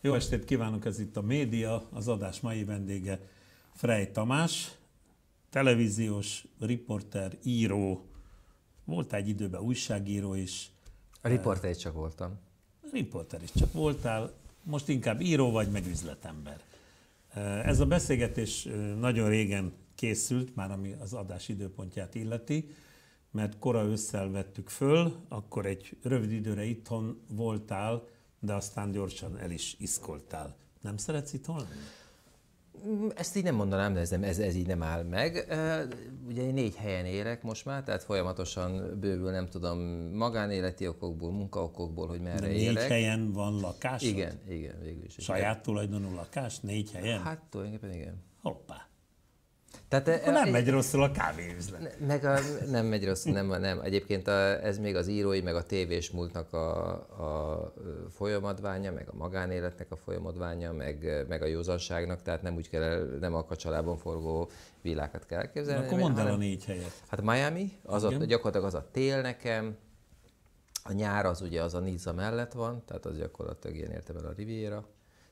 Jó estét kívánok, ez itt a média, az adás mai vendége Frej Tamás, televíziós riporter, író, volt egy időben újságíró is. A riporter is csak voltam. Riporter is csak voltál, most inkább író vagy, meg üzletember. Eh, ez a beszélgetés eh, nagyon régen készült, már ami az adás időpontját illeti, mert kora ősszel vettük föl, akkor egy rövid időre itthon voltál, de aztán gyorsan el is iszkoltál. Nem szeretsz itt lenni? Mm, ezt így nem mondanám, de ez, nem, ez, ez így nem áll meg. Ugye én négy helyen élek most már, tehát folyamatosan bővül, nem tudom, magánéleti okokból, munkaokokból, hogy merre de négy élek. Négy helyen van lakás? Igen, igen, végül is. Saját tulajdonú lakás? Négy helyen? Hát tulajdonképpen igen. Hoppá. Tehát, e- Akkor nem e- megy rosszul a kávéüzlet. Meg a, nem megy rosszul, nem, nem. Egyébként a, ez még az írói, meg a tévés múltnak a, a folyamadványa, meg a magánéletnek a folyamadványa, meg, meg a józanságnak, tehát nem úgy kell, nem a kacsalában forgó világot kell elképzelni. Na, akkor mondd el a négy helyet. Hát Miami, az a, gyakorlatilag az a tél nekem, a nyár az ugye az a Nizza mellett van, tehát az gyakorlatilag ilyen értem el a Riviera.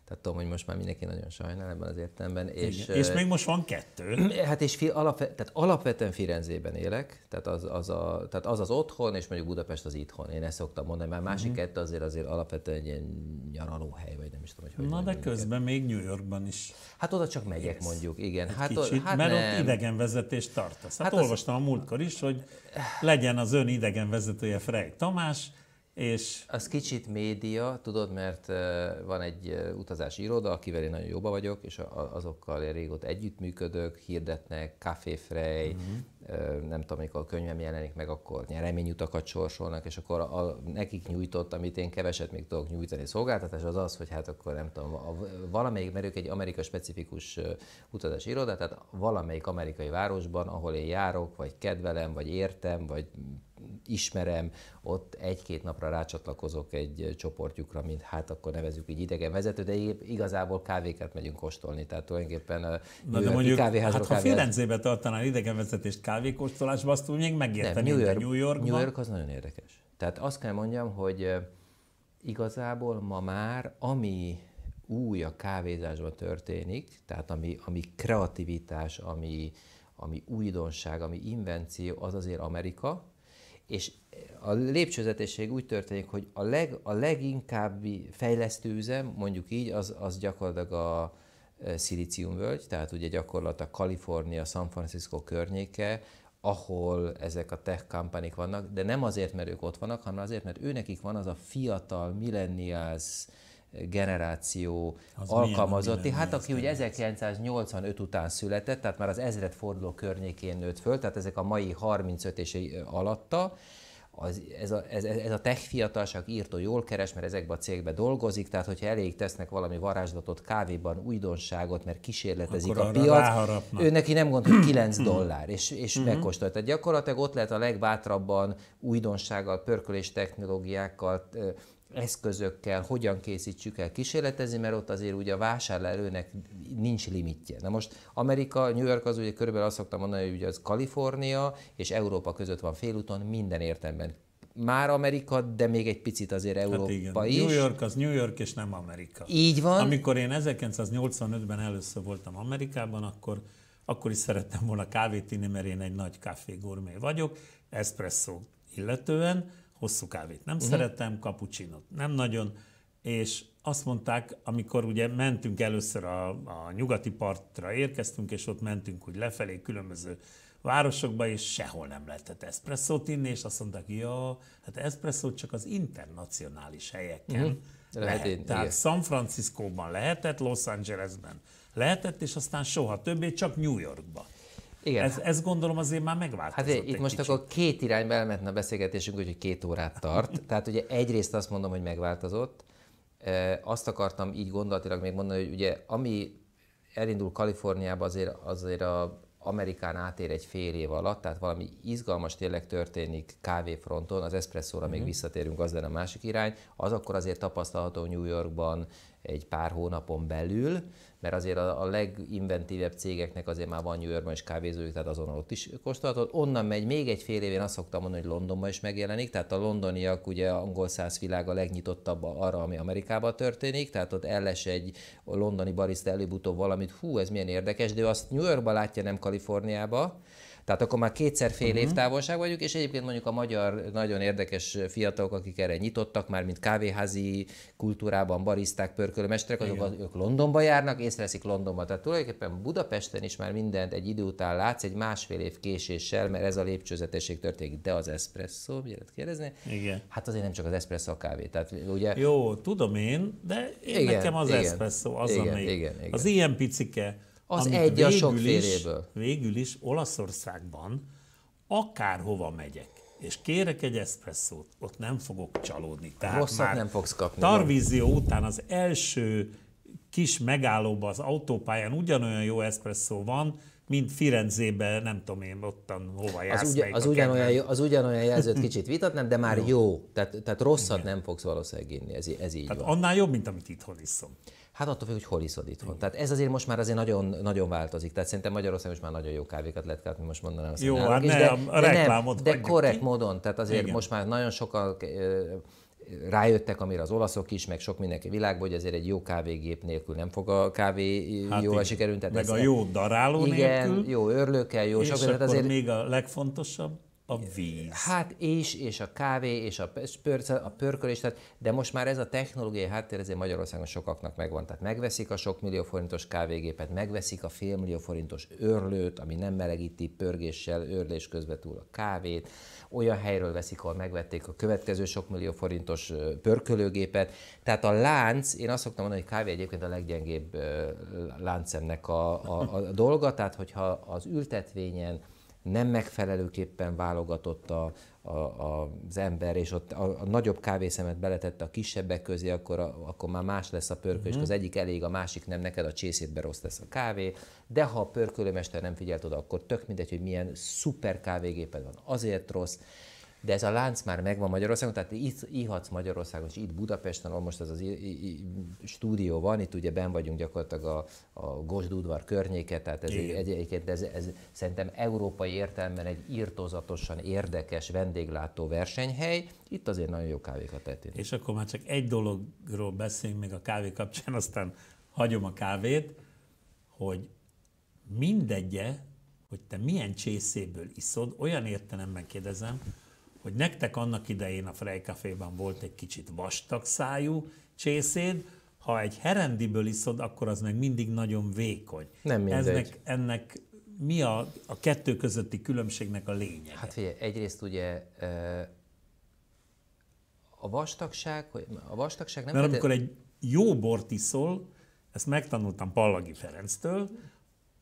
Tehát tudom, hogy most már mindenki nagyon sajnál ebben az értelemben. És, és még most van kettő. Hát és fi, alapve, tehát alapvetően Firenzében élek, tehát az az, a, tehát az az otthon, és mondjuk Budapest az itthon. Én ezt szoktam mondani, mert másik uh-huh. kettő azért azért alapvetően egy ilyen nyaralóhely, vagy nem is tudom, hogy hogy Na de közben még New Yorkban is. Hát oda csak megyek ész. mondjuk, igen. hát, kicsit, hát mert nem. ott idegenvezetést tartasz. Hát, hát olvastam az... a múltkor is, hogy legyen az ön idegenvezetője Frey Tamás, és az kicsit média, tudod, mert van egy utazási iroda, akivel én nagyon jóba vagyok, és azokkal én régóta együttműködök, hirdetnek, kávéfrej, uh-huh. Mhm. nem tudom, mikor a könyvem jelenik meg, akkor nyereményutakat sorsolnak, és akkor a, nekik nyújtott, amit én keveset még tudok nyújtani szolgáltatás, az az, hogy hát akkor nem tudom, a, valamelyik, mert ők egy amerika specifikus utazási iroda, tehát valamelyik amerikai városban, ahol én járok, vagy kedvelem, vagy értem, vagy ismerem, ott egy-két napra rácsatlakozok egy csoportjukra, mint hát akkor nevezük így idegenvezető, de igazából kávékat megyünk kóstolni, tehát tulajdonképpen Na, de mondjuk, kávéházra hát, ha kávéház... Firenzébe tartanál idegenvezetést kávékóstolásba, azt úgy még megérteni, New, York, New York, New York az nagyon érdekes. Tehát azt kell mondjam, hogy igazából ma már, ami új a kávézásban történik, tehát ami, ami kreativitás, ami, ami újdonság, ami invenció, az azért Amerika, és a lépcsőzetesség úgy történik, hogy a, leg, a leginkábbi fejlesztő üzem, mondjuk így, az, az gyakorlatilag a e, szilíciumvölgy, tehát ugye gyakorlatilag Kalifornia, San Francisco környéke, ahol ezek a tech company vannak, de nem azért, mert ők ott vannak, hanem azért, mert őnekik van az a fiatal, millennials, generáció az alkalmazotti, milyen, hát aki ugye 1985 után született, tehát már az ezredforduló környékén nőtt föl, tehát ezek a mai 35 és alatta, az, ez, a, ez, ez a tech fiatalság írtó jól keres, mert ezekbe a cégbe dolgozik, tehát hogyha elég tesznek valami varázslatot, kávéban újdonságot, mert kísérletezik Akkor a piac, ő neki nem gond, hogy 9 dollár, és, és uh-huh. megkóstolja. Tehát gyakorlatilag ott lehet a legbátrabban újdonsággal, pörkölés technológiákkal, eszközökkel hogyan készítsük el kísérletezni, mert ott azért ugye a vásárlóerőnek nincs limitje. Na most Amerika, New York az ugye körülbelül azt szoktam mondani, hogy ugye az Kalifornia és Európa között van félúton minden értemben már Amerika, de még egy picit azért hát Európa hát igen. is. New York az New York, és nem Amerika. Így van. Amikor én 1985-ben először voltam Amerikában, akkor, akkor is szerettem volna kávét inni, mert én egy nagy kávé gourmet vagyok, espresso illetően, hosszú kávét nem uh-huh. szeretem, kapucsinot nem nagyon, és azt mondták, amikor ugye mentünk először a, a nyugati partra érkeztünk, és ott mentünk úgy lefelé különböző városokba, és sehol nem lehetett eszpresszót inni, és azt mondták, ja, hát eszpresszót csak az internacionális helyeken uh-huh. lehet. lehet. Tehát igen. San Franciscóban lehetett, Los Angelesben lehetett, és aztán soha többé, csak New Yorkban. Igen. Ez, ez gondolom azért már megváltozott. Hát itt most kicsit. akkor két irányba elmentne a beszélgetésünk, úgyhogy két órát tart. Tehát ugye egyrészt azt mondom, hogy megváltozott. E, azt akartam így gondolatilag még mondani, hogy ugye ami elindul Kaliforniába, azért, azért a, Amerikán átér egy fél év alatt, tehát valami izgalmas tényleg történik kávéfronton, az eszpresszóra uh-huh. még mhm. visszatérünk, az lenne a másik irány, az akkor azért tapasztalható New Yorkban, egy pár hónapon belül, mert azért a, a leginventívebb cégeknek azért már van New Yorkban is kávézójuk, tehát azonnal ott is kóstolhatod. Onnan megy még egy fél évén azt szoktam mondani, hogy Londonban is megjelenik, tehát a londoniak ugye angol száz világ a legnyitottabb arra, ami Amerikában történik, tehát ott elles egy londoni barista előbb-utóbb valamit, hú, ez milyen érdekes, de ő azt New Yorkban látja, nem Kaliforniába, tehát akkor már kétszer fél uh-huh. év mhm. távolság vagyunk, és egyébként mondjuk a magyar nagyon érdekes fiatalok, akik erre nyitottak, már mint kávéházi kultúrában baristák, pörkölmesterek, azok az ők Londonba járnak, észreveszik Londonba. Tehát tulajdonképpen Budapesten is már mindent egy idő után látsz, egy másfél év késéssel, mert ez a lépcsőzetesség történik. De az espresszó, miért kérdezni? Igen. Hát azért nem csak az espresszó a kávé. Tehát ugye... Jó, tudom én, de én igen, nekem az igen, espresszó, az igen, amely, igen, Igen, igen. Az ilyen picike az egy végül a sokféléből. Is, végül is Olaszországban akárhova megyek, és kérek egy eszpresszót, ott nem fogok csalódni. Tehát Rosszat nem fogsz kapni. Tarvízió után az első kis megállóban az autópályán ugyanolyan jó eszpresszó van, mint Firenzében, nem tudom én, ottan hova jársz, az, ugyan, az, ugyanolyan, az ugyanolyan jelzőt kicsit vitatnám, de már jó. jó. Tehát, tehát rosszat Igen. nem fogsz valószínűleg inni, ez, ez így tehát van. annál jobb, mint amit itthon iszom. Hát attól függ, hogy hol iszod itthon. Igen. Tehát ez azért most már azért nagyon, nagyon változik. Tehát szerintem Magyarországon most már nagyon jó kávékat lehet kapni, most mondanám. Jó, hát ne, is, de, a, de, nem, de korrekt ki. módon, tehát azért Igen. most már nagyon sokan rájöttek, amire az olaszok is, meg sok mindenki világban, hogy azért egy jó kávégép nélkül nem fog a kávé hát jól sikerülni. meg ezt a jó daráló igen, nélkül. jó örlőkkel, jó és sok akkor azért... még a legfontosabb, a víz. Hát és, és a kávé, és a, pörc, a pörkölés, tehát, de most már ez a technológiai háttér ezért Magyarországon sokaknak megvan. Tehát megveszik a sok millió forintos kávégépet, megveszik a fél millió forintos örlőt, ami nem melegíti pörgéssel, örlés közben túl a kávét, olyan helyről veszik, ahol megvették a következő sok millió forintos pörkölőgépet. Tehát a lánc, én azt szoktam mondani, hogy kávé egyébként a leggyengébb láncemnek a, a, a dolga, tehát hogyha az ültetvényen nem megfelelőképpen válogatott a, a, a, az ember, és ott a, a nagyobb kávészemet beletette a kisebbek közé, akkor, a, akkor már más lesz a pörkölés, mm-hmm. az egyik elég, a másik nem, neked a csészétbe rossz lesz a kávé, de ha a pörkölőmester nem figyelt oda, akkor tök mindegy, hogy milyen szuper kávégéped van, azért rossz, de ez a lánc már megvan Magyarországon, tehát itt ihatsz Magyarországon, és itt Budapesten, ahol most ez az i- i- stúdió van, itt ugye ben vagyunk gyakorlatilag a, a Gosdudvar környéke, tehát ez egyébként ez, ez szerintem európai értelemben egy írtozatosan érdekes vendéglátó versenyhely, itt azért nagyon jó kávékat ettünk. És akkor már csak egy dologról beszéljünk még a kávé kapcsán, aztán hagyom a kávét, hogy mindegye, hogy te milyen csészéből iszod, olyan értelemben kérdezem, hogy nektek annak idején a Frey Caféban volt egy kicsit vastag szájú csészéd, ha egy herendiből iszod, akkor az meg mindig nagyon vékony. Nem mindegy. Eznek, ennek mi a, a kettő közötti különbségnek a lényege? Hát ugye, egyrészt ugye a vastagság, a vastagság nem... Mert amikor egy jó bort iszol, ezt megtanultam Pallagi Ferenctől,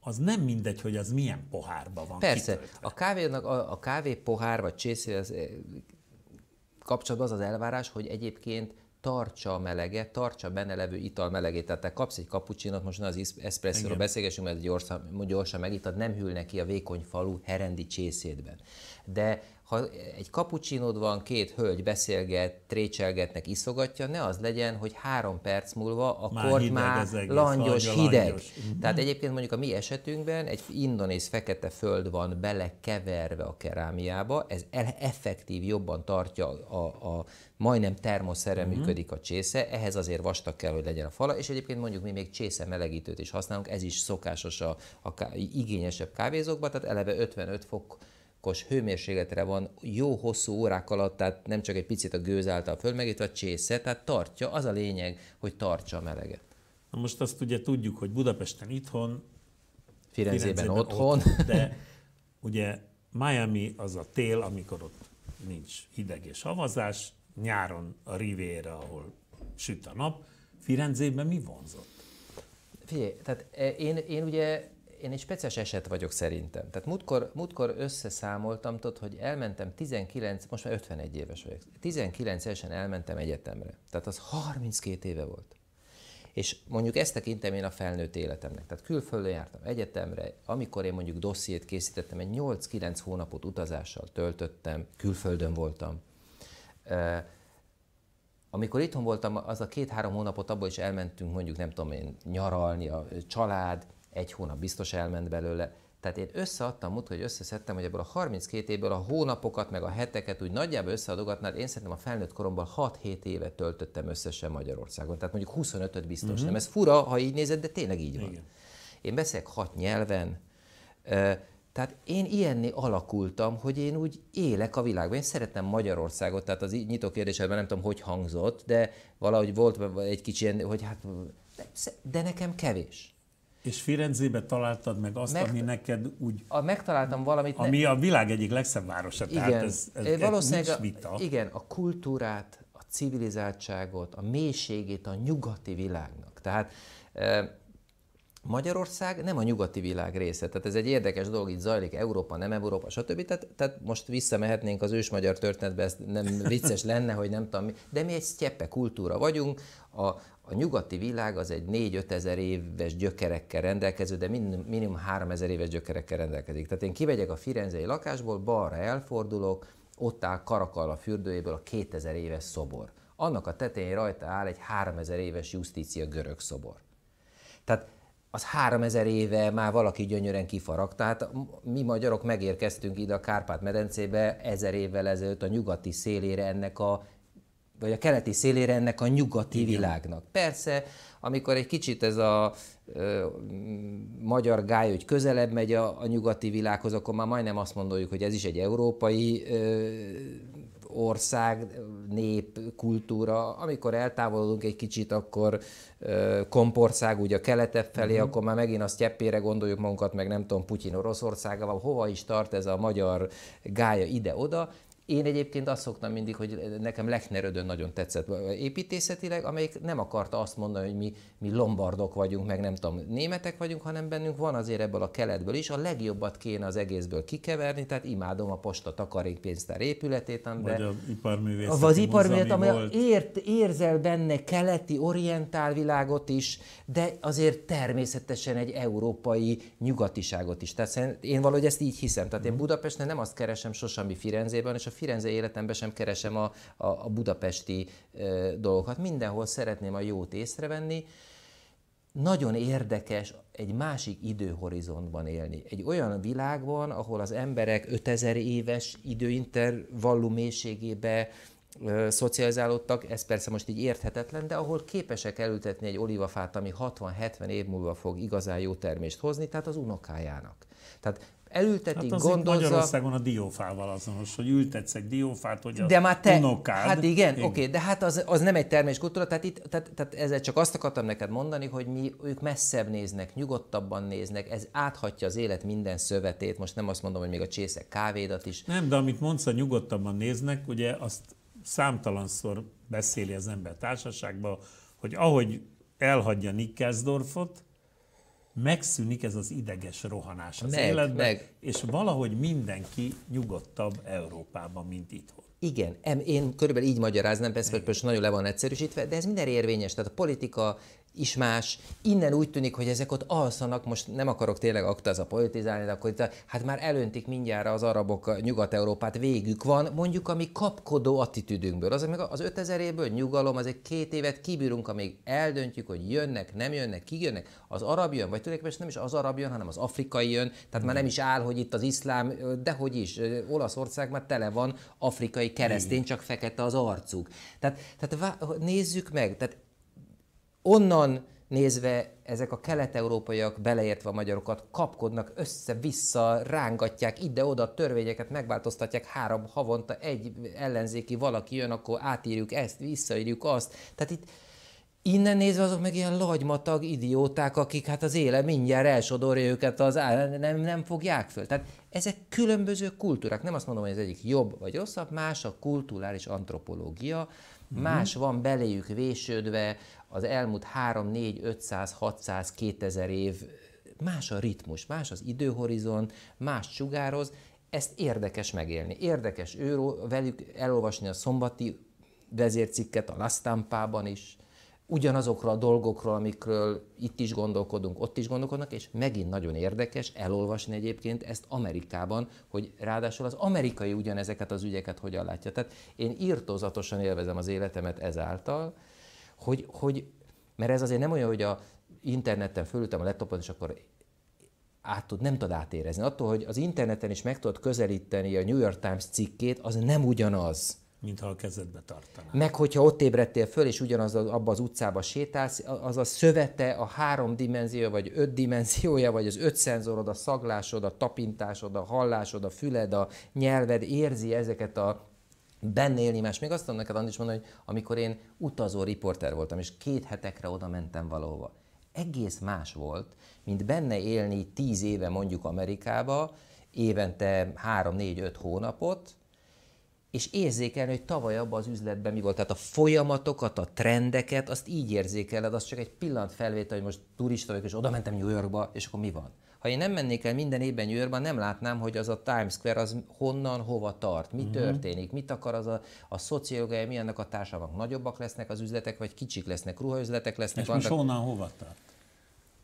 az nem mindegy, hogy az milyen pohárban van Persze, kitöltve. a, kávénak, a, a kávé pohár vagy csészé az, eh, kapcsolatban az az elvárás, hogy egyébként tartsa a meleget, tartsa benne levő ital melegét. Tehát te kapsz egy kapucsinot, most az eszpresszóról beszélgessünk, mert gyorsan, gyorsan megítad, nem hűlnek ki a vékony falu herendi csészédben. De ha egy kapucsinod van, két hölgy beszélget, trécselgetnek, iszogatja, ne az legyen, hogy három perc múlva a már kort már egész, langyos, hideg. Langyos. Mhm. Tehát egyébként mondjuk a mi esetünkben egy indonéz fekete föld van belekeverve a kerámiába, ez effektív jobban tartja a, a majdnem termoszerre uh-huh. működik mhm. a csésze, ehhez azért vastag kell, hogy legyen a fala, és egyébként mondjuk mi még csésze melegítőt is használunk, ez is szokásos a, a ká- igényesebb kávézókban, tehát eleve 55 fok fokos hőmérsékletre van jó hosszú órák alatt, tehát nem csak egy picit a gőz által fölmegítve, a csésze, tehát tartja, az a lényeg, hogy tartsa a meleget. Na most azt ugye tudjuk, hogy Budapesten itthon, Firenzében, Firenzében otthon, otthon, de ugye Miami az a tél, amikor ott nincs hideg és havazás, nyáron a Riviera, ahol süt a nap. Firenzében mi vonzott? Figyelj, tehát eh, én, én ugye én egy speciális eset vagyok szerintem. Tehát múltkor, múltkor összeszámoltam, tudod, hogy elmentem 19, most már 51 éves vagyok, 19 esen elmentem egyetemre. Tehát az 32 éve volt. És mondjuk ezt tekintem én a felnőtt életemnek. Tehát külföldön jártam egyetemre, amikor én mondjuk dossziét készítettem, egy 8-9 hónapot utazással töltöttem, külföldön voltam. Amikor itthon voltam, az a két-három hónapot abból is elmentünk mondjuk, nem tudom én, nyaralni, a család, egy hónap biztos elment belőle. Tehát én összeadtam úgy, hogy összeszedtem, hogy ebből a 32 évből a hónapokat, meg a heteket úgy nagyjából összeadogatnád, én szerintem a felnőtt koromban 6-7 évet töltöttem összesen Magyarországon. Tehát mondjuk 25-öt biztos uh-huh. nem. Ez fura, ha így nézed, de tényleg így van. Igen. Én beszélek 6 nyelven, tehát én ilyenné alakultam, hogy én úgy élek a világban. Én szeretem Magyarországot, tehát az nyitó kérdésedben nem tudom, hogy hangzott, de valahogy volt egy kicsi, hogy hát, de nekem kevés. És Firenzébe találtad meg azt, Megt- ami neked úgy... A, megtaláltam valamit... Ami ne... a világ egyik legszebb városa, igen, tehát ez, ez, ez valószínűleg nincs vita. A, igen, a kultúrát, a civilizáltságot, a mélységét a nyugati világnak. Tehát e, Magyarország nem a nyugati világ része, tehát ez egy érdekes dolog, itt zajlik Európa, nem Európa, stb. Tehát, tehát most visszamehetnénk az ősmagyar történetbe, ez nem vicces lenne, hogy nem tudom, de mi egy sztyeppe kultúra vagyunk, a, a nyugati világ az egy 4-5 ezer éves gyökerekkel rendelkező, de minimum 3 ezer éves gyökerekkel rendelkezik. Tehát én kivegyek a firenzei lakásból, balra elfordulok, ott áll Karakal a fürdőjéből a 2000 éves szobor. Annak a tetején rajta áll egy 3000 éves justícia görög szobor. Tehát az 3000 éve már valaki gyönyörűen kifarag. Tehát mi magyarok megérkeztünk ide a Kárpát-medencébe ezer évvel ezelőtt a nyugati szélére ennek a vagy a keleti szélére ennek a nyugati Igen. világnak. Persze, amikor egy kicsit ez a ö, magyar gály, hogy közelebb megy a, a nyugati világhoz, akkor már majdnem azt mondjuk, hogy ez is egy európai ö, ország, nép, kultúra. Amikor eltávolodunk egy kicsit, akkor ö, kompország, ugye a kelete felé, uh-huh. akkor már megint azt cseppére gondoljuk magunkat, meg nem tudom, Putyin Oroszországával, hova is tart ez a magyar gája ide-oda. Én egyébként azt szoktam mindig, hogy nekem Lechnerödön nagyon tetszett építészetileg, amelyik nem akarta azt mondani, hogy mi, mi lombardok vagyunk, meg nem tudom, németek vagyunk, hanem bennünk van azért ebből a keletből is, a legjobbat kéne az egészből kikeverni, tehát imádom a posta takarékpénztár épületét, de Vagy iparművészet, az iparművészet, ami, ami ért, érzel benne keleti, orientálvilágot is, de azért természetesen egy európai nyugatiságot is. Tehát én valahogy ezt így hiszem. Tehát én mhm. Budapesten nem azt keresem sosem, mi Firenzében, és a Firenze életemben sem keresem a, a, a budapesti e, dolgokat. Mindenhol szeretném a jót észrevenni. Nagyon érdekes egy másik időhorizontban élni. Egy olyan világban, ahol az emberek 5000 éves időintervallum mélységébe szocializálódtak, ez persze most így érthetetlen, de ahol képesek elültetni egy olívafát, ami 60-70 év múlva fog igazán jó termést hozni, tehát az unokájának. Tehát elültetik, hát gondozza. Magyarországon a diófával azonos, hogy ültetsz egy diófát, hogy de már te, unokád. Hát igen, igen. oké, okay, de hát az, az nem egy terméskultúra, tehát, itt, tehát, tehát ezzel csak azt akartam neked mondani, hogy mi, ők messzebb néznek, nyugodtabban néznek, ez áthatja az élet minden szövetét, most nem azt mondom, hogy még a csészek kávédat is. Nem, de amit mondsz, a nyugodtabban néznek, ugye azt számtalanszor beszéli az ember társaságban, hogy ahogy elhagyja Nick megszűnik ez az ideges rohanás az meg, életben, meg. és valahogy mindenki nyugodtabb Európában, mint itthon. Igen, én körülbelül így magyaráznám, persze, persze nagyon le van egyszerűsítve, de ez minden érvényes. Tehát a politika is más. Innen úgy tűnik, hogy ezek ott alszanak, most nem akarok tényleg akta a politizálni, de akkor itt, hát már elöntik mindjárt az arabok Nyugat-Európát, végük van, mondjuk ami kapkodó attitűdünkből. Az, amíg az 5000 évből nyugalom, az egy két évet kibírunk, amíg eldöntjük, hogy jönnek, nem jönnek, ki jönnek, az arab jön, vagy tulajdonképpen nem is az arab jön, hanem az afrikai jön, tehát hmm. már nem is áll, hogy itt az iszlám, de hogy is, Olaszország már tele van afrikai keresztény, hmm. csak fekete az arcuk. Tehát, tehát nézzük meg, tehát onnan nézve ezek a kelet-európaiak, beleértve a magyarokat, kapkodnak össze-vissza, rángatják ide-oda törvényeket, megváltoztatják három havonta, egy ellenzéki valaki jön, akkor átírjuk ezt, visszaírjuk azt. Tehát itt innen nézve azok meg ilyen lagymatag idióták, akik hát az éle mindjárt elsodorja őket, az áll, nem, nem fogják föl. Tehát ezek különböző kultúrák. Nem azt mondom, hogy az egyik jobb vagy rosszabb, más a kulturális antropológia, mhm. más van beléjük vésődve az elmúlt 3, 4, 500, 600, 2000 év más a ritmus, más az időhorizont, más sugároz, ezt érdekes megélni. Érdekes őró, velük elolvasni a szombati vezércikket a Lasztámpában is, ugyanazokra a dolgokról, amikről itt is gondolkodunk, ott is gondolkodnak, és megint nagyon érdekes elolvasni egyébként ezt Amerikában, hogy ráadásul az amerikai ugyanezeket az ügyeket hogyan látja. Tehát én írtózatosan élvezem az életemet ezáltal, hogy, hogy, mert ez azért nem olyan, hogy a interneten fölültem a laptopon, és akkor át tud, nem tud átérezni. Attól, hogy az interneten is meg tudod közelíteni a New York Times cikkét, az nem ugyanaz. Mint ha a kezedbe tartanád. Meg hogyha ott ébredtél föl, és ugyanaz abba az utcába sétálsz, az a szövete, a három dimenzió, vagy öt dimenziója, vagy az öt szenzorod, a szaglásod, a tapintásod, a hallásod, a füled, a nyelved érzi ezeket a benne élni más. Még azt tudom neked, Andis, mondani, hogy amikor én utazó riporter voltam, és két hetekre oda mentem valahova, egész más volt, mint benne élni tíz éve mondjuk Amerikába, évente három, négy, öt hónapot, és érzékelni, hogy tavaly abban az üzletben mi volt. Tehát a folyamatokat, a trendeket, azt így érzékeled, az csak egy pillanat felvétel, hogy most turista vagyok, és oda mentem New Yorkba, és akkor mi van? Ha én nem mennék el minden évben New nem látnám, hogy az a Times Square az honnan, hova tart, mi uh-huh. történik, mit akar az a, a szociológiai, mi ennek a társadalmak. Nagyobbak lesznek az üzletek, vagy kicsik lesznek, ruhaüzletek lesznek. És annak... most honnan, hova tart?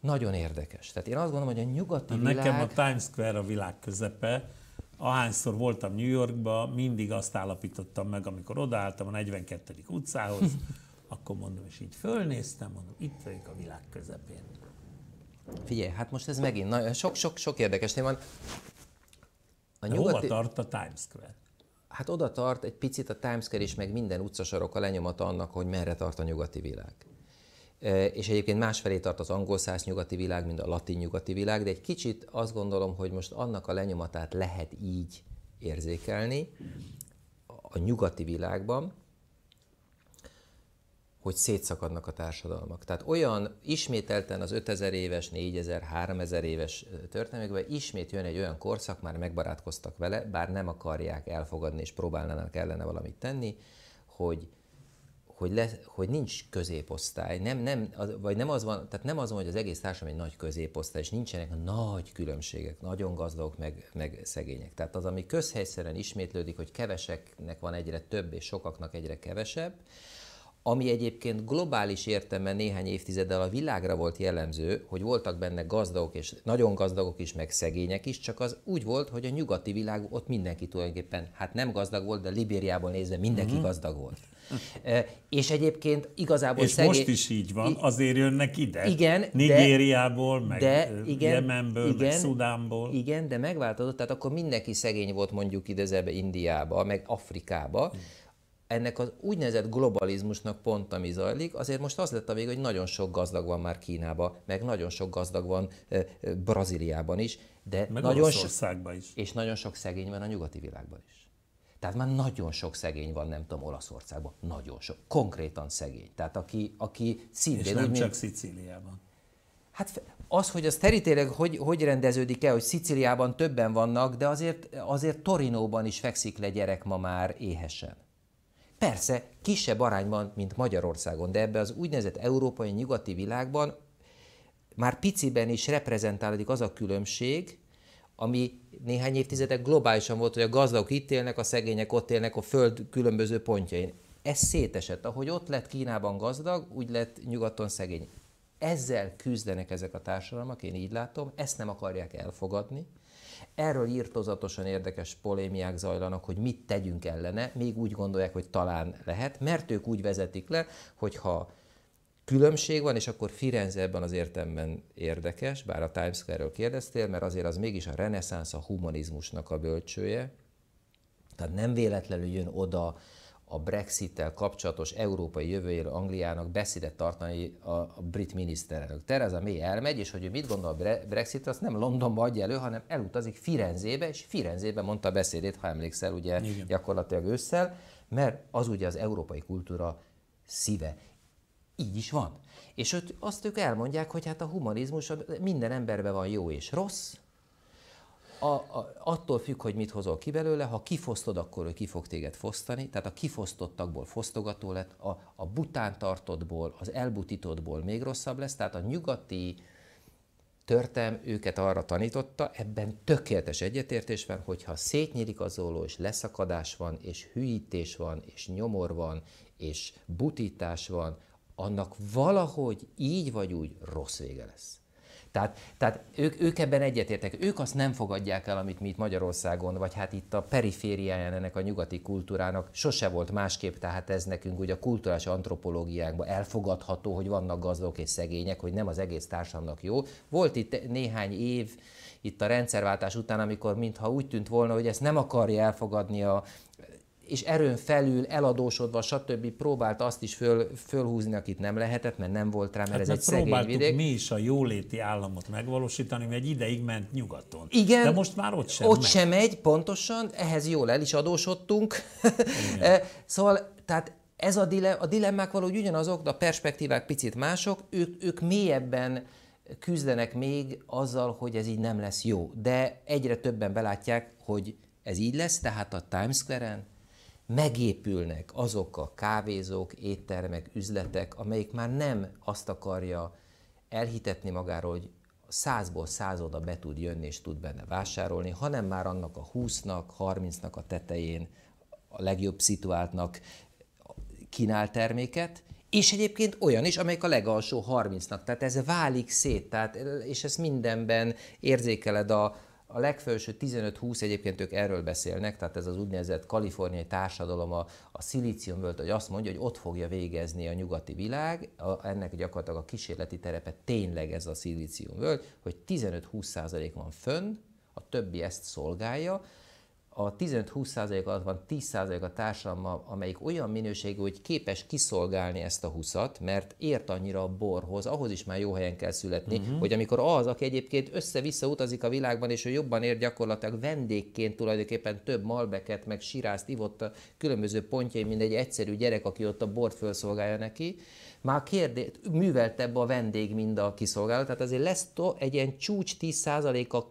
Nagyon érdekes. Tehát én azt gondolom, hogy a nyugati Nekem világ... Nekem a Times Square a világ közepe. Ahányszor voltam New Yorkba, mindig azt állapítottam meg, amikor odaálltam a 42. utcához, akkor mondom, és így fölnéztem, mondom, itt vagyok a világ közepén. Figyelj, hát most ez megint sok-sok-sok érdekes téma. A nyugati... Hova tart a Times Square? Hát oda tart egy picit a Times Square is, meg minden utcasarok a lenyomata annak, hogy merre tart a nyugati világ. E, és egyébként másfelé tart az angol száz nyugati világ, mint a latin nyugati világ, de egy kicsit azt gondolom, hogy most annak a lenyomatát lehet így érzékelni a nyugati világban, hogy szétszakadnak a társadalmak. Tehát olyan ismételten az 5000 éves, 4000, 3000 éves történelmekben ismét jön egy olyan korszak, már megbarátkoztak vele, bár nem akarják elfogadni és próbálnának ellene valamit tenni, hogy hogy, le, hogy nincs középosztály, nem, nem, az, vagy nem az van, tehát nem az van, hogy az egész társadalom egy nagy középosztály, és nincsenek nagy különbségek, nagyon gazdagok, meg, meg szegények. Tehát az, ami közhelyszeren ismétlődik, hogy keveseknek van egyre több, és sokaknak egyre kevesebb, ami egyébként globális értelemben néhány évtizeddel a világra volt jellemző, hogy voltak benne gazdagok és nagyon gazdagok is, meg szegények is, csak az úgy volt, hogy a nyugati világ ott mindenki tulajdonképpen, hát nem gazdag volt, de Libériából nézve mindenki mm-hmm. gazdag volt. E, és egyébként igazából És szegé... most is így van, azért jönnek ide. Igen. Nigériából, de, meg de, igen, Jemenből, igen, meg Szudánból. Igen, de megváltozott, tehát akkor mindenki szegény volt mondjuk idezebe Indiába, meg Afrikába. Igen ennek az úgynevezett globalizmusnak pont ami zajlik, azért most az lett a vége, hogy nagyon sok gazdag van már Kínában, meg nagyon sok gazdag van Brazíliában is, de meg nagyon sok is. És nagyon sok szegény van a nyugati világban is. Tehát már nagyon sok szegény van, nem tudom, Olaszországban. Nagyon sok. Konkrétan szegény. Tehát aki, aki szintén... És nem úgy, csak mint... Szicíliában. Hát az, hogy az terítéleg hogy, hogy rendeződik el, hogy Szicíliában többen vannak, de azért, azért Torinóban is fekszik le gyerek ma már éhesen. Persze, kisebb arányban, mint Magyarországon, de ebbe az úgynevezett európai nyugati világban már piciben is reprezentálódik az a különbség, ami néhány évtizedek globálisan volt, hogy a gazdagok itt élnek, a szegények ott élnek a föld különböző pontjain. Ez szétesett. Ahogy ott lett Kínában gazdag, úgy lett nyugaton szegény. Ezzel küzdenek ezek a társadalmak, én így látom, ezt nem akarják elfogadni, Erről írtozatosan érdekes polémiák zajlanak, hogy mit tegyünk ellene, még úgy gondolják, hogy talán lehet, mert ők úgy vezetik le, hogyha különbség van, és akkor Firenze ebben az értemben érdekes, bár a Times Square-ről kérdeztél, mert azért az mégis a reneszánsz a humanizmusnak a bölcsője, tehát nem véletlenül jön oda a Brexit-tel kapcsolatos európai jövőjéről Angliának beszédet tartani a, brit miniszterelnök. Tereza May elmegy, és hogy ő mit gondol a Brexit, azt nem Londonba adja elő, hanem elutazik Firenzébe, és Firenzébe mondta a beszédét, ha emlékszel, ugye Igen. gyakorlatilag ősszel, mert az ugye az európai kultúra szíve. Így is van. És azt ők elmondják, hogy hát a humanizmus minden emberben van jó és rossz, a, a, attól függ, hogy mit hozol ki belőle, ha kifosztod, akkor ő ki fog téged fosztani, tehát a kifosztottakból fosztogató lett, a, a bután tartottból, az elbutítottból még rosszabb lesz, tehát a nyugati törtem őket arra tanította, ebben tökéletes egyetértés van, hogyha szétnyílik az óló, és leszakadás van, és hűítés van, és nyomor van, és butítás van, annak valahogy így vagy úgy rossz vége lesz. Tehát, tehát ők, ők ebben egyetértek. Ők azt nem fogadják el, amit mi itt Magyarországon, vagy hát itt a perifériáján ennek a nyugati kultúrának sose volt másképp, tehát ez nekünk ugye a kulturális antropológiákban elfogadható, hogy vannak gazdagok és szegények, hogy nem az egész társadalomnak jó. Volt itt néhány év, itt a rendszerváltás után, amikor mintha úgy tűnt volna, hogy ezt nem akarja elfogadni a és erőn felül, eladósodva, stb. próbált azt is föl, fölhúzni, akit nem lehetett, mert nem volt rá, mert hát ez egy szegény vidék. mi is a jóléti államot megvalósítani, mert egy ideig ment nyugaton. Igen, De most már ott sem Ott megy. sem megy, pontosan, ehhez jól el is adósodtunk. Eh, szóval, tehát ez a, dile, a dilemmák valahogy ugyanazok, de a perspektívák picit mások, ők, ők mélyebben küzdenek még azzal, hogy ez így nem lesz jó. De egyre többen belátják, hogy ez így lesz, tehát a Times Square-en megépülnek azok a kávézók, éttermek, üzletek, amelyik már nem azt akarja elhitetni magáról, hogy százból oda be tud jönni és tud benne vásárolni, hanem már annak a 20-nak, 30-nak a tetején a legjobb szituáltnak kínál terméket, és egyébként olyan is, amelyik a legalsó 30-nak. Tehát ez válik szét, tehát, és ezt mindenben érzékeled a, a legfelső 15-20 egyébként ők erről beszélnek, tehát ez az úgynevezett kaliforniai társadalom, a, a szilíciumvölgy, hogy azt mondja, hogy ott fogja végezni a nyugati világ, a, ennek gyakorlatilag a kísérleti terepe tényleg ez a szilíciumvölgy, hogy 15-20 százalék van fönn, a többi ezt szolgálja, a 15-20% alatt van 10% a társadalma, amelyik olyan minőségű, hogy képes kiszolgálni ezt a 20 mert ért annyira a borhoz, ahhoz is már jó helyen kell születni, uh-huh. hogy amikor az, aki egyébként össze-vissza utazik a világban, és ő jobban ér gyakorlatilag vendégként tulajdonképpen több malbeket, meg sirázt ivott a különböző pontjai, mint egy egyszerű gyerek, aki ott a bort felszolgálja neki, már kérdét, műveltebb a vendég, mind a kiszolgáló. Tehát azért lesz to, egy ilyen csúcs 10%-a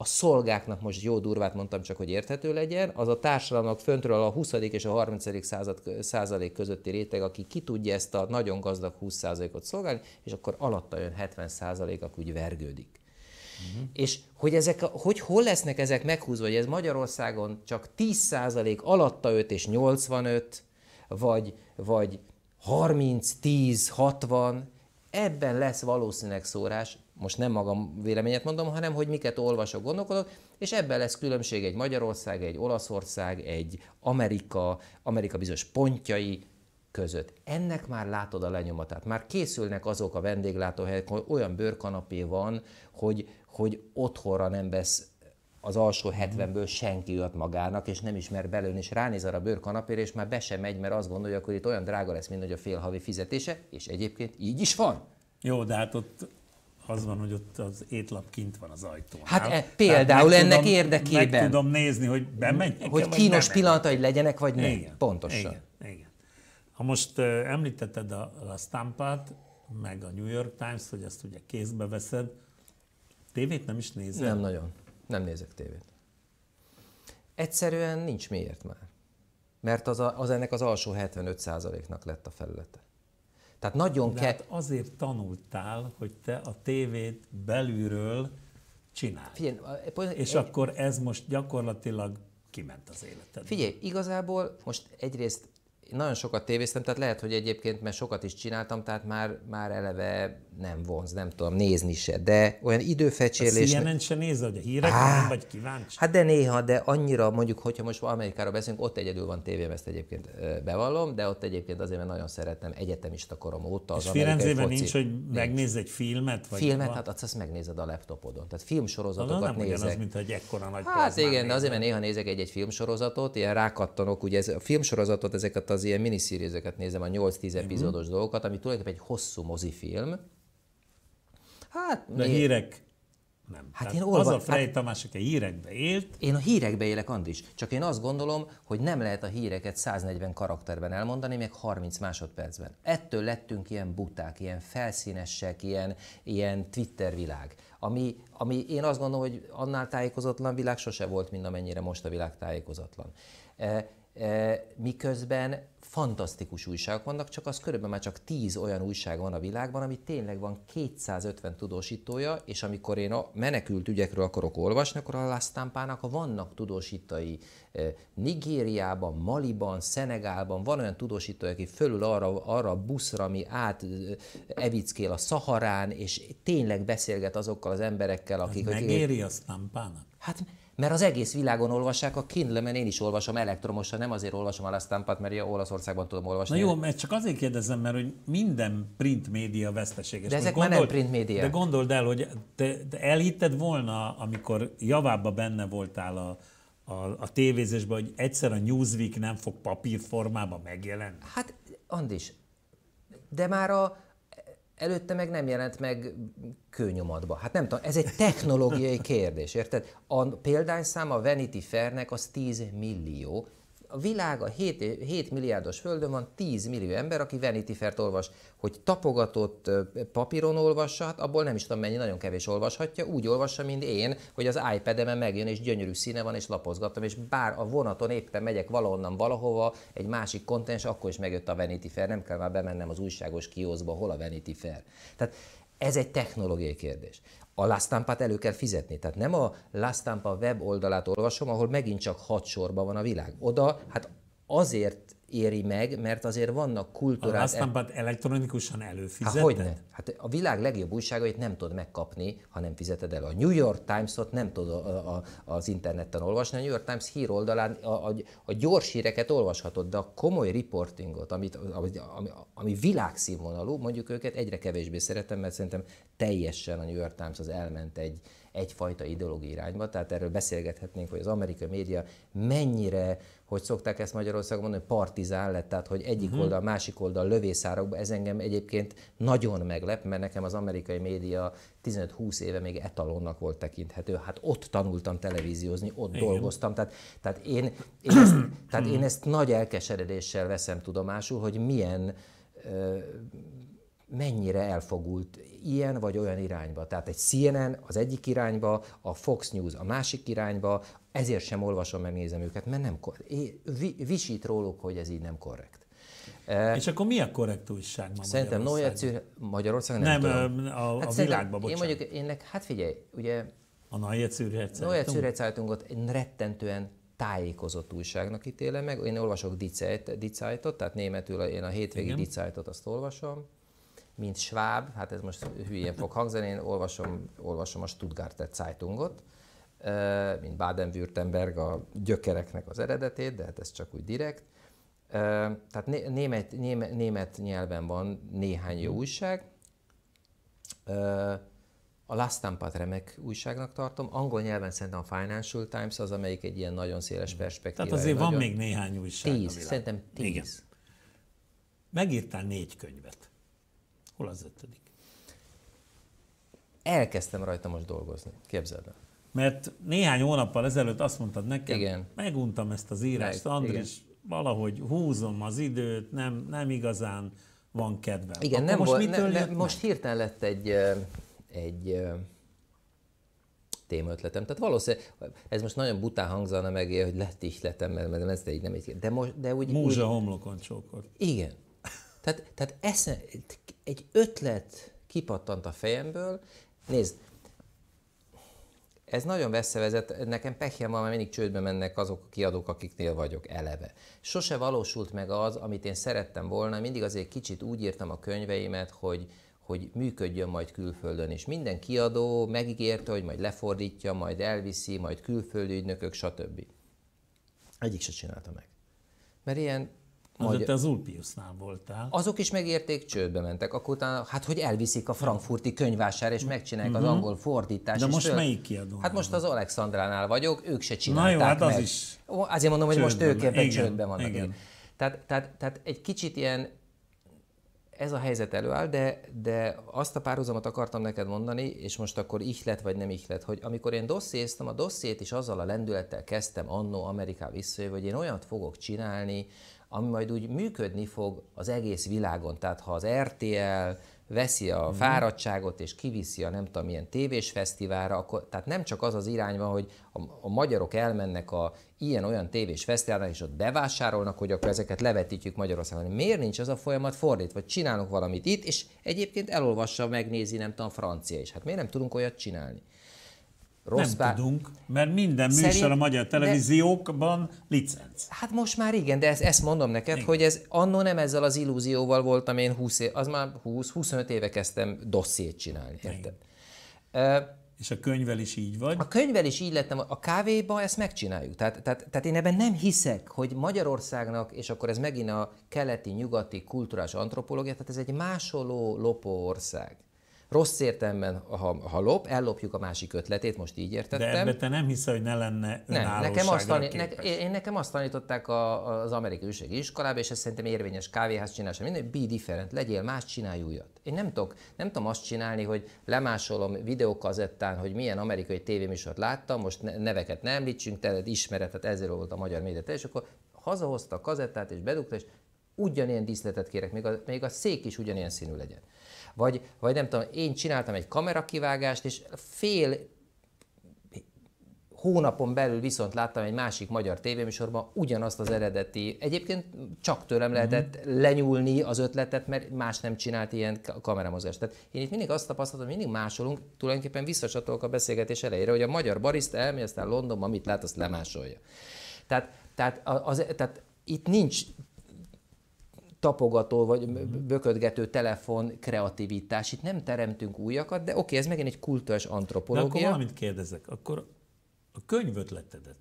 a szolgáknak most jó durvát mondtam, csak hogy érthető legyen, az a társadalomnak föntről a 20. és a 30. Század, százalék közötti réteg, aki ki tudja ezt a nagyon gazdag 20 százalékot szolgálni, és akkor alatta jön 70 százalék, aki úgy vergődik. Uh-huh. És hogy ezek, hogy hol lesznek ezek meghúzva, hogy ez Magyarországon csak 10% százalék alatta 5 és 85, vagy, vagy 30, 10, 60, ebben lesz valószínűleg szórás, most nem magam véleményet mondom, hanem hogy miket olvasok, gondolkodok, és ebben lesz különbség egy Magyarország, egy Olaszország, egy Amerika, Amerika bizonyos pontjai között. Ennek már látod a lenyomatát. Már készülnek azok a vendéglátóhelyek, hogy olyan bőrkanapé van, hogy, hogy otthonra nem vesz az alsó 70-ből senki jött magának, és nem ismer belőni, és ránéz arra a bőrkanapére, és már be sem megy, mert azt gondolja, hogy itt olyan drága lesz, mint hogy a félhavi fizetése, és egyébként így is van. Jó, de hát ott az van, hogy ott az étlap kint van az ajtón. Hát e, például ennek tudom, érdekében. Meg tudom nézni, hogy bemegy. Hogy kínos pillanatai legyenek, vagy nem. Igen, Pontosan. Igen, igen. Ha most uh, említetted a, a Stampát, meg a New York Times, hogy ezt ugye kézbe veszed, tévét nem is nézel? Nem nagyon. Nem nézek tévét. Egyszerűen nincs miért már. Mert az, a, az ennek az alsó 75%-nak lett a felülete. Tehát nagyon kell... Hát azért tanultál, hogy te a tévét belülről csinálj. Figyelj, és egy... akkor ez most gyakorlatilag kiment az életed. Figyelj, igazából most egyrészt nagyon sokat tévéztem, tehát lehet, hogy egyébként, mert sokat is csináltam, tehát már, már eleve nem vonz, nem tudom nézni se, de olyan időfecsérlés... A CNN se néz, hogy a hírek Há... nem vagy kíváncsi? Hát de néha, de annyira mondjuk, hogyha most Amerikára beszélünk, ott egyedül van tévém, ezt egyébként bevallom, de ott egyébként azért, mert nagyon szeretem egyetemista korom óta az És Firenze amerikai foci. nincs, hogy megnéz egy filmet? Vagy filmet, van? hát azt megnézed a laptopodon. Tehát filmsorozatokat Na, nem nézek. Ugyanaz, mint egy ekkora nagy Hát igen, de azért, mert néha nézek egy-egy filmsorozatot, ilyen rákattanok, ugye ez, a filmsorozatot, ezeket az az ilyen miniszírizeket nézem, a 8-10 mhm. epizódos uh-huh. dolgokat, ami tulajdonképpen egy hosszú mozifilm. Hát, De né- hírek nem. Hát Tehát én olva... Az a Frey hát... Tamás, aki a hírekbe élt. Én a hírekbe élek, Andris. Csak én azt gondolom, hogy nem lehet a híreket 140 karakterben elmondani, még 30 másodpercben. Ettől lettünk ilyen buták, ilyen felszínesek, ilyen, ilyen Twitter világ. Ami, ami én azt gondolom, hogy annál tájékozatlan világ sose volt, mint amennyire most a világ tájékozatlan. Eh, miközben fantasztikus újságok vannak, csak az körülbelül már csak 10 olyan újság van a világban, ami tényleg van 250 tudósítója, és amikor én a menekült ügyekről akarok olvasni, akkor a Lásztámpának vannak tudósítai Nigériában, Maliban, Szenegálban, van olyan tudósító, aki fölül arra, arra a buszra, ami át evickél a Szaharán, és tényleg beszélget azokkal az emberekkel, akik... megéri a Sztampának? Hát mert az egész világon olvassák a kindle mert én is olvasom elektromosan, nem azért olvasom a Lasztámpat, mert Olaszországban tudom olvasni. Na jó, mert csak azért kérdezem, mert hogy minden print média veszteséges. De ezek gondold, már nem print média. De gondold el, hogy te, te elhitted volna, amikor javába benne voltál a, a, a tévézésben, hogy egyszer a Newsweek nem fog papírformában megjelenni? Hát, Andis, de már a előtte meg nem jelent meg kőnyomatba. Hát nem tudom, ez egy technológiai kérdés, érted? A példányszám a Vanity Fairnek az 10 millió, a világ a 7, 7 milliárdos földön van 10 millió ember, aki Vanity Fair-t olvas, hogy tapogatott papíron olvassa, hát abból nem is tudom mennyi, nagyon kevés olvashatja, úgy olvassa, mint én, hogy az iPad-emen megjön, és gyönyörű színe van, és lapozgatom, és bár a vonaton éppen megyek valahonnan valahova, egy másik kontens, akkor is megjött a Vanity Fair, nem kell már bemennem az újságos kioszba, hol a Vanity Fair. Tehát ez egy technológiai kérdés. A lásztámpát elő kell fizetni, tehát nem a lásztámpa web oldalát olvasom, ahol megint csak hat sorban van a világ. Oda, hát azért éri meg, mert azért vannak kultúrák... A lászlámpát elektronikusan előfizeted? Hát hogyne. Hát a világ legjobb újságait nem tudod megkapni, ha nem fizeted el. A New York Times-ot nem tudod a, a, az interneten olvasni. A New York Times oldalán a, a, a gyors híreket olvashatod, de a komoly reportingot, amit, ami, ami, ami világszínvonalú, mondjuk őket egyre kevésbé szeretem, mert szerintem teljesen a New York Times az elment egy, egyfajta ideológiai irányba. Tehát erről beszélgethetnénk, hogy az amerikai média mennyire hogy szokták ezt Magyarországon mondani, hogy partizán lett, tehát hogy egyik uh-huh. oldal, másik oldal lövészárokba, ez engem egyébként nagyon meglep, mert nekem az amerikai média 15-20 éve még etalonnak volt tekinthető. Hát ott tanultam televíziózni, ott Igen. dolgoztam. Tehát, tehát, én, én ezt, tehát én mhm. ezt nagy elkeseredéssel veszem tudomásul, hogy milyen mennyire elfogult ilyen vagy olyan irányba. Tehát egy CNN az egyik irányba, a Fox News a másik irányba, ezért sem olvasom, meg nézem őket, mert nem visít róluk, hogy ez így nem korrekt. És e, akkor mi a korrekt újság ma Szerintem Noé Magyarországon nem, nem a, a hát világban, bocsánat. Én mondjuk, énnek, hát figyelj, ugye... A Noé Cürher Noé egy rettentően tájékozott újságnak ítélem meg. Én olvasok Die Zeitot, tehát németül én a hétvégi Igen. Die Zeitot azt olvasom mint Schwab, hát ez most hülyén fog hangzani, én olvasom, olvasom a Stuttgart Zeitungot, mint Baden-Württemberg a gyökereknek az eredetét, de hát ez csak úgy direkt. Tehát német, német, német nyelven van néhány jó újság. A Last Tampat remek újságnak tartom. Angol nyelven szerintem a Financial Times az, amelyik egy ilyen nagyon széles perspektíva. Tehát azért nagyon... van még néhány újság. Tíz, szerintem tíz. Igen. Megírtál négy könyvet. Hol az ötödik? Elkezdtem rajta most dolgozni, képzeld el. Mert néhány hónappal ezelőtt azt mondtad nekem, igen. meguntam ezt az írást, Meg, Andris, igen. valahogy húzom az időt, nem, nem igazán van kedvem. Igen, Akkor nem most, volt, ne, ne, most hirtelen lett egy, egy témaötletem. Tehát valószínűleg, ez most nagyon bután hangzana meg, hogy lett ihletem, mert, mert ez egy nem így. De, most, de úgy... Múzsa úgy, homlokon csókolt. Igen, tehát, tehát esze, egy ötlet kipattant a fejemből. Nézd, ez nagyon veszevezet, nekem pekjem van, mert mindig csődbe mennek azok a kiadók, akiknél vagyok eleve. Sose valósult meg az, amit én szerettem volna, mindig azért kicsit úgy írtam a könyveimet, hogy, hogy működjön majd külföldön is. Minden kiadó megígérte, hogy majd lefordítja, majd elviszi, majd külföldi ügynökök, stb. Egyik se csinálta meg. Mert ilyen Magyar... Az az Ulpiusnál voltál. Azok is megérték, csődbe mentek. Akkor utána, hát hogy elviszik a frankfurti könyvására, és megcsinálják uh-huh. az mhm. angol fordítást. De most föl... melyik kiadó? Hát most az Alexandránál vagyok, ők se csinálták Na jó, hát meg. az is. Azért mondom, hogy most ők ebben csődbe vannak. Igen. Tehát, tehát, tehát egy kicsit ilyen ez a helyzet előáll, de, de azt a párhuzamot akartam neked mondani, és most akkor ihlet vagy nem ihlet, hogy amikor én dossziéztem, a dossziét is azzal a lendülettel kezdtem annó Ameriká visszajövő, hogy én olyat fogok csinálni, ami majd úgy működni fog az egész világon. Tehát ha az RTL, veszi a mm. fáradtságot, és kiviszi a nem tudom milyen tévés fesztiválra, akkor, tehát nem csak az az irány van, hogy a, a magyarok elmennek a ilyen-olyan tévés fesztiválra, és ott bevásárolnak, hogy akkor ezeket levetítjük Magyarországon. Miért nincs az a folyamat fordít, vagy csinálunk valamit itt, és egyébként elolvassa, megnézi, nem tudom, francia is. Hát miért nem tudunk olyat csinálni? rossz Nem pár... tudunk, mert minden műsor Szerint... a magyar televíziókban de... licenc. Hát most már igen, de ezt, ezt mondom neked, igen. hogy ez annó nem ezzel az illúzióval voltam én 20 év, az már 20-25 éve kezdtem dossziét csinálni. E- és a könyvel is így vagy? A könyvel is így lettem, a kávéba ezt megcsináljuk. Tehát, tehát, tehát én ebben nem hiszek, hogy Magyarországnak, és akkor ez megint a keleti-nyugati kulturális antropológia, tehát ez egy másoló lopó ország. Rossz értelemben, ha, ha lop, ellopjuk a másik ötletét, most így értettem. De ebbe te nem hiszel, hogy ne lenne nem, nekem azt tanít, ne, én, nekem azt tanították a, az amerikai ügységi iskolában, és ez szerintem érvényes kávéház csinálása. Minden, be different, legyél más, csinálj újat. Én nem tudok, nem tudom azt csinálni, hogy lemásolom videókazettán, hogy milyen amerikai tévéműsort láttam, most neveket nem említsünk, tehát ismeretet, ezért volt a magyar média és akkor hazahozta a kazettát, és bedugta, és ugyanilyen díszletet kérek, még a, még a szék is ugyanilyen színű legyen. Vagy, vagy nem tudom, én csináltam egy kamerakivágást, és fél hónapon belül viszont láttam egy másik magyar tévéműsorban ugyanazt az eredeti. Egyébként csak tőlem lehetett mhm. lenyúlni az ötletet, mert más nem csinált ilyen kameramozást. Tehát én itt mindig azt tapasztalom, hogy mindig másolunk, tulajdonképpen visszacsatolok a beszélgetés elejére, hogy a magyar barista elmegy aztán Londonban, amit lát, azt lemásolja. Tehát, tehát, az, tehát itt nincs tapogató vagy mhm. böködgető telefon kreativitás. Itt nem teremtünk újakat, de oké, ez megint egy kultúrás antropológia. De akkor valamit kérdezek, akkor a könyvötletedet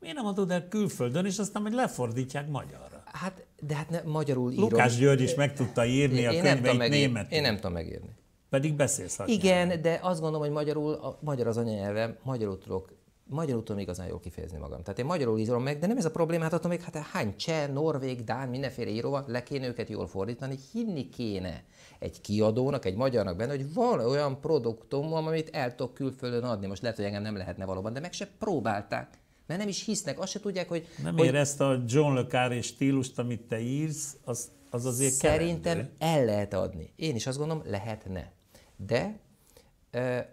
miért nem adod el külföldön, és aztán majd lefordítják magyarra? Hát, de hát ne, magyarul írom. Lukás György is meg tudta írni én a könyveit nem németül. Én nem tudom megírni. Pedig beszélsz Igen, nyelven. de azt gondolom, hogy magyarul, a magyar az anyanyelvem, magyarul tudok magyarul tudom igazán jól kifejezni magam. Tehát én magyarul írom meg, de nem ez a probléma, hát még, hát hány cseh, norvég, dán, mindenféle van, le kéne őket jól fordítani, hinni kéne egy kiadónak, egy magyarnak benne, hogy van olyan produktum, amit el tudok külföldön adni. Most lehet, hogy engem nem lehetne valóban, de meg se próbálták. Mert nem is hisznek, azt se tudják, hogy... Nem hogy... ér ezt a John Le Carré stílust, amit te írsz, az, az azért Szerintem kerendő. el lehet adni. Én is azt gondolom, lehetne. De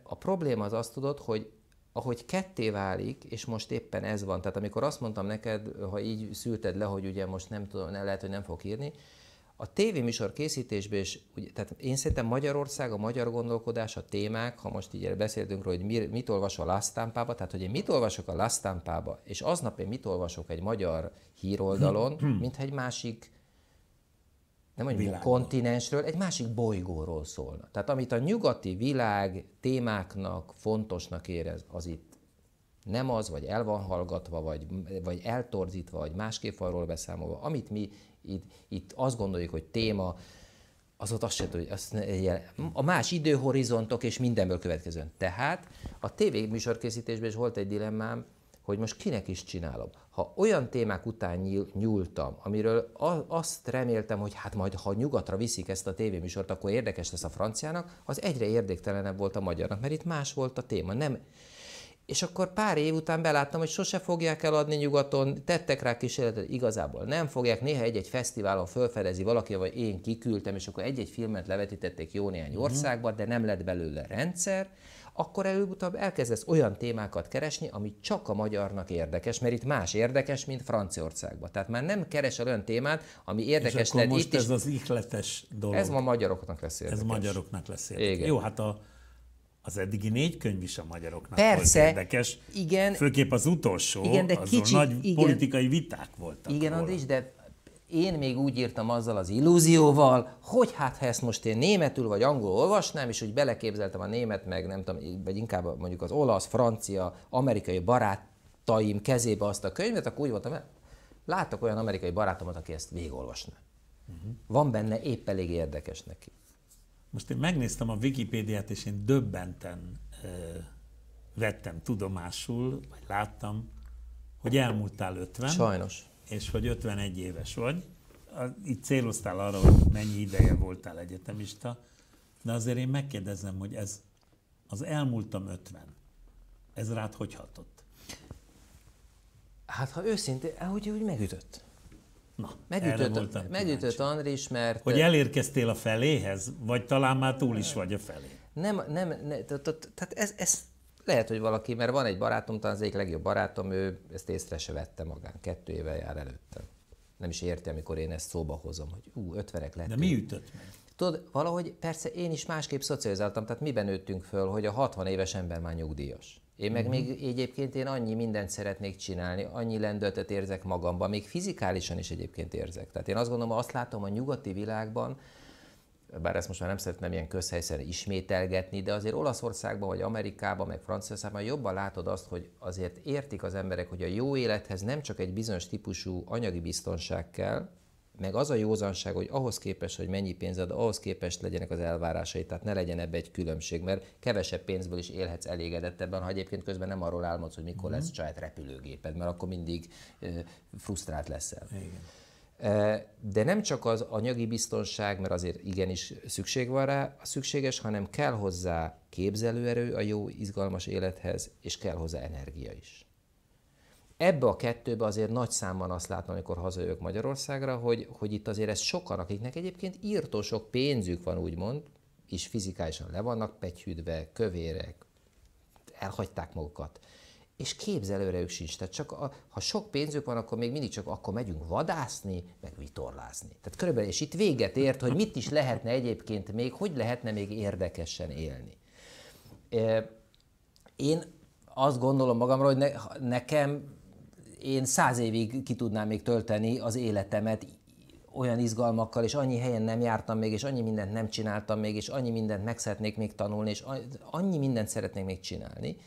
a probléma az azt tudod, hogy ahogy ketté válik, és most éppen ez van, tehát amikor azt mondtam neked, ha így szülted le, hogy ugye most nem tudom, ne, lehet, hogy nem fog írni, a tévéműsor készítésben is, ugye, tehát én szerintem Magyarország, a magyar gondolkodás, a témák, ha most így beszéltünk róla, hogy mi, mit olvas a lasztámpába, tehát hogy én mit olvasok a lasztámpába, és aznap én mit olvasok egy magyar híroldalon, mint egy másik nem mondjuk világon. kontinensről, egy másik bolygóról szólna. Tehát amit a nyugati világ témáknak fontosnak érez, az itt nem az, vagy el van hallgatva, vagy, vagy eltorzítva, vagy másképp arról beszámolva. Amit mi itt, itt azt gondoljuk, hogy téma, az ott azt se tudja, azt, a más időhorizontok és mindenből következően. Tehát a tévéműsorkészítésben is volt egy dilemmám, hogy most kinek is csinálom ha olyan témák után nyúltam, amiről azt reméltem, hogy hát majd ha nyugatra viszik ezt a tévéműsort, akkor érdekes lesz a franciának, az egyre érdektelenebb volt a magyarnak, mert itt más volt a téma. Nem, és akkor pár év után beláttam, hogy sose fogják eladni nyugaton, tettek rá kísérletet, igazából nem fogják, néha egy-egy fesztiválon fölfedezi valaki, vagy én kiküldtem, és akkor egy-egy filmet levetítették jó néhány mhm. országba, de nem lett belőle rendszer, akkor előbb-utóbb elkezdesz olyan témákat keresni, ami csak a magyarnak érdekes, mert itt más érdekes, mint Franciaországban. Tehát már nem keresel olyan témát, ami érdekes lenne itt ez is... az ihletes dolog. Ez ma magyaroknak lesz érdekes. Ez magyaroknak lesz érdekes. Igen. Jó, hát a, az eddigi négy könyv is a magyaroknak Persze, volt érdekes. Igen. Főképp az utolsó, igen, de azon kicsit, nagy igen, politikai viták voltak. Igen, Andris, de én még úgy írtam azzal az illúzióval, hogy hát ha ezt most én németül vagy angolul olvasnám, és úgy beleképzeltem a német, meg nem tudom, vagy inkább mondjuk az olasz, francia, amerikai barátaim kezébe azt a könyvet, akkor úgy voltam, láttak olyan amerikai barátomat, aki ezt végolvasná. Uh-huh. Mhm. Van benne épp elég érdekes neki. Most én megnéztem a Wikipédiát, és én döbbenten ö, vettem tudomásul, vagy láttam, hogy elmúltál 50. Sajnos és hogy 51 éves vagy, itt céloztál arra, hogy mennyi ideje voltál egyetemista, de azért én megkérdezem, hogy ez az elmúltam 50, ez rád hogy hatott? Hát ha őszintén, ahogy eh, úgy megütött. Na, megütött, megütött Andris, mert... Hogy elérkeztél a feléhez, vagy talán már túl is vagy a felé? Nem, nem, nem tehát ez, ez lehet, hogy valaki, mert van egy barátom, talán az egyik legjobb barátom, ő ezt észre se vette magán, kettő éve jár előttem. Nem is érti, amikor én ezt szóba hozom, hogy ú, ötvenek lett. De mi ütött meg? Tudod, valahogy persze én is másképp szocializáltam, tehát miben nőttünk föl, hogy a 60 éves ember már nyugdíjas. Én meg mhm. még egyébként én annyi mindent szeretnék csinálni, annyi lendületet érzek magamban, még fizikálisan is egyébként érzek. Tehát én azt gondolom, azt látom a nyugati világban, bár ezt most már nem szeretném ilyen közhelyszerre ismételgetni, de azért Olaszországban, vagy Amerikában, meg Franciaországban jobban látod azt, hogy azért értik az emberek, hogy a jó élethez nem csak egy bizonyos típusú anyagi biztonság kell, meg az a józanság, hogy ahhoz képest, hogy mennyi pénzed, ahhoz képest legyenek az elvárásai, tehát ne legyen ebbe egy különbség, mert kevesebb pénzből is élhetsz elégedettebben, ha egyébként közben nem arról álmodsz, hogy mikor mm-hmm. lesz saját repülőgéped, mert akkor mindig ö, frusztrált leszel. Igen. De nem csak az anyagi biztonság, mert azért igenis szükség van rá, a szükséges, hanem kell hozzá képzelőerő a jó, izgalmas élethez, és kell hozzá energia is. Ebbe a kettőbe azért nagy számban azt látom, amikor hazajövök Magyarországra, hogy, hogy itt azért ez sokan, akiknek egyébként írtó sok pénzük van, úgymond, és fizikálisan le vannak pegyhűdve, kövérek, elhagyták magukat és ők sincs. Tehát csak a, ha sok pénzük van, akkor még mindig csak akkor megyünk vadászni, meg vitorlázni. Tehát körülbelül, és itt véget ért, hogy mit is lehetne egyébként még, hogy lehetne még érdekesen élni. Én azt gondolom magamra, hogy ne, nekem én száz évig ki tudnám még tölteni az életemet olyan izgalmakkal, és annyi helyen nem jártam még, és annyi mindent nem csináltam még, és annyi mindent meg szeretnék még tanulni, és annyi mindent szeretnék még csinálni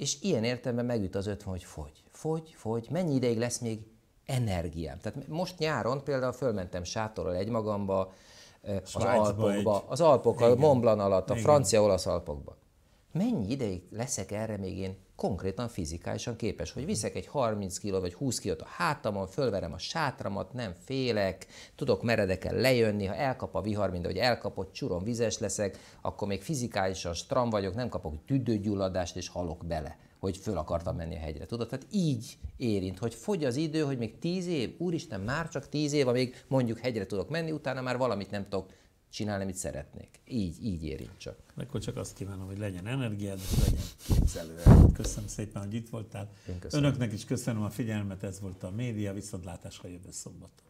és ilyen értelemben megüt az ötven, hogy fogy, fogy, fogy, mennyi ideig lesz még energiám. Tehát most nyáron például fölmentem sátorral egymagamba, az Alpokba, egy... az Alpok, a Mont Blanc alatt, a francia-olasz Alpokba. Mennyi ideig leszek erre még én konkrétan fizikálisan képes, hogy viszek egy 30 kiló vagy 20 kg a hátamon, fölverem a sátramat, nem félek, tudok meredeken lejönni, ha elkap a vihar, mint ahogy elkapott, csuron vizes leszek, akkor még fizikálisan stram vagyok, nem kapok tüdőgyulladást és halok bele hogy föl akartam menni a hegyre. Tudod, tehát így érint, hogy fogy az idő, hogy még tíz év, úristen, már csak tíz év, amíg mondjuk hegyre tudok menni, utána már valamit nem tudok csinálni, amit szeretnék. Így, így érint csak. Akkor csak azt kívánom, hogy legyen energiád, és legyen képzelő. Köszönöm szépen, hogy itt voltál. Önöknek is köszönöm a figyelmet, ez volt a média, viszontlátásra jövő szombaton.